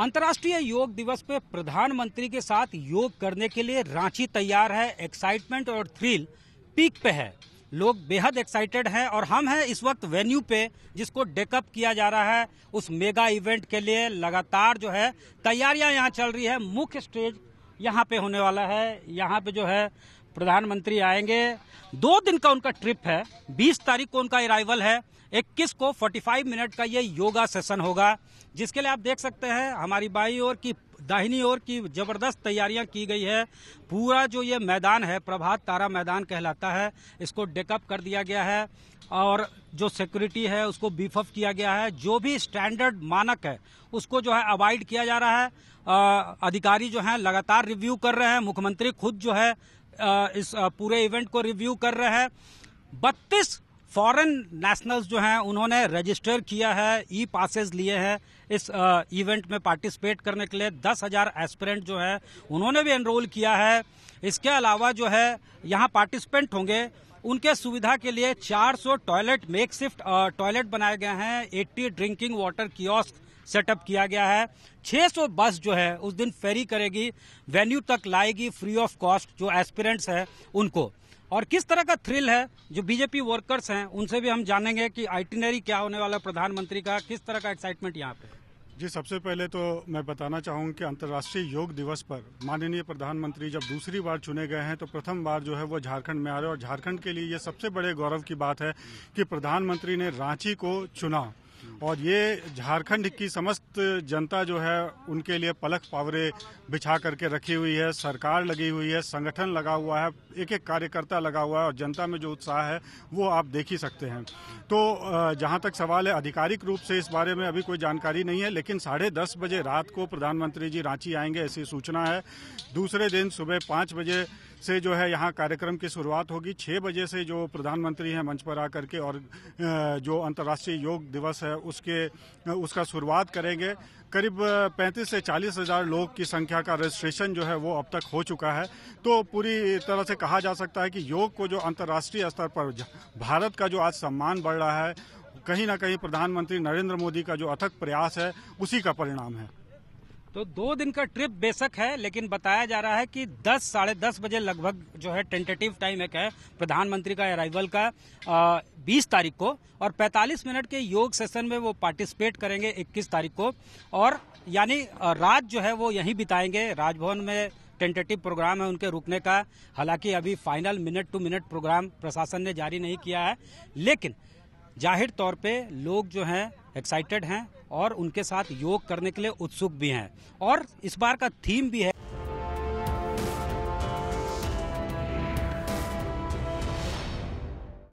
अंतर्राष्ट्रीय योग दिवस पे प्रधानमंत्री के साथ योग करने के लिए रांची तैयार है एक्साइटमेंट और थ्रिल पीक पे है लोग बेहद एक्साइटेड हैं और हम हैं इस वक्त वेन्यू पे जिसको डेकअप किया जा रहा है उस मेगा इवेंट के लिए लगातार जो है तैयारियां यहाँ चल रही है मुख्य स्टेज यहाँ पे होने वाला है यहाँ पे जो है प्रधानमंत्री आएंगे दो दिन का उनका ट्रिप है 20 तारीख को उनका अराइवल है 21 को 45 मिनट का ये योगा सेशन होगा जिसके लिए आप देख सकते हैं हमारी बाई ओर की दाहिनी ओर की जबरदस्त तैयारियां की गई है पूरा जो ये मैदान है प्रभात तारा मैदान कहलाता है इसको डेकअप कर दिया गया है और जो सिक्योरिटी है उसको बीफअप किया गया है जो भी स्टैंडर्ड मानक है उसको जो है अवॉइड किया जा रहा है आ, अधिकारी जो हैं लगातार रिव्यू कर रहे हैं मुख्यमंत्री खुद जो है इस पूरे इवेंट को रिव्यू कर रहे हैं बत्तीस फॉरेन नेशनल्स जो हैं उन्होंने रजिस्टर किया है ई पासेज लिए हैं इस इवेंट में पार्टिसिपेट करने के लिए दस हज़ार एस्पिरेंट जो है उन्होंने भी एनरोल किया है इसके अलावा जो है यहाँ पार्टिसिपेंट होंगे उनके सुविधा के लिए 400 टॉयलेट मेक शिफ्ट टॉयलेट बनाए गए हैं 80 ड्रिंकिंग वाटर कियोस्क सेटअप किया गया है 600 बस जो है उस दिन फेरी करेगी वेन्यू तक लाएगी फ्री ऑफ कॉस्ट जो एस्पिरेंट्स है उनको और किस तरह का थ्रिल है जो बीजेपी वर्कर्स हैं उनसे भी हम जानेंगे कि आइटिनरी क्या होने वाला प्रधानमंत्री का किस तरह का एक्साइटमेंट यहाँ पे जी सबसे पहले तो मैं बताना चाहूँगा कि अंतर्राष्ट्रीय योग दिवस पर माननीय प्रधानमंत्री जब दूसरी बार चुने गए हैं तो प्रथम बार जो है वो झारखंड में आ रहे और झारखंड के लिए ये सबसे बड़े गौरव की बात है कि प्रधानमंत्री ने रांची को चुना और ये झारखंड की समस्त जनता जो है उनके लिए पलक पावरे बिछा करके रखी हुई है सरकार लगी हुई है संगठन लगा हुआ है एक एक कार्यकर्ता लगा हुआ है और जनता में जो उत्साह है वो आप देख ही सकते हैं तो जहाँ तक सवाल है आधिकारिक रूप से इस बारे में अभी कोई जानकारी नहीं है लेकिन साढ़े दस बजे रात को प्रधानमंत्री जी रांची आएंगे ऐसी सूचना है दूसरे दिन सुबह पाँच बजे से जो है यहाँ कार्यक्रम की शुरुआत होगी छः बजे से जो प्रधानमंत्री हैं मंच पर आकर के और जो अंतर्राष्ट्रीय योग दिवस है उसके उसका शुरुआत करेंगे करीब 35 से चालीस हजार लोग की संख्या का रजिस्ट्रेशन जो है वो अब तक हो चुका है तो पूरी तरह से कहा जा सकता है कि योग को जो अंतर्राष्ट्रीय स्तर पर भारत का जो आज सम्मान बढ़ रहा है कहीं ना कहीं प्रधानमंत्री नरेंद्र मोदी का जो अथक प्रयास है उसी का परिणाम है तो दो दिन का ट्रिप बेशक है लेकिन बताया जा रहा है कि दस साढ़े दस बजे लगभग जो है टेंटेटिव टाइम एक है प्रधानमंत्री का अराइवल का बीस तारीख को और 45 मिनट के योग सेशन में वो पार्टिसिपेट करेंगे 21 तारीख को और यानी रात जो है वो यहीं बिताएंगे राजभवन में टेंटेटिव प्रोग्राम है उनके रुकने का हालांकि अभी final minute to minute program प्रशासन ने जारी नहीं किया है लेकिन जाहिर तौर पे लोग जो हैं एक्साइटेड हैं और उनके साथ योग करने के लिए उत्सुक भी हैं और इस बार का थीम भी है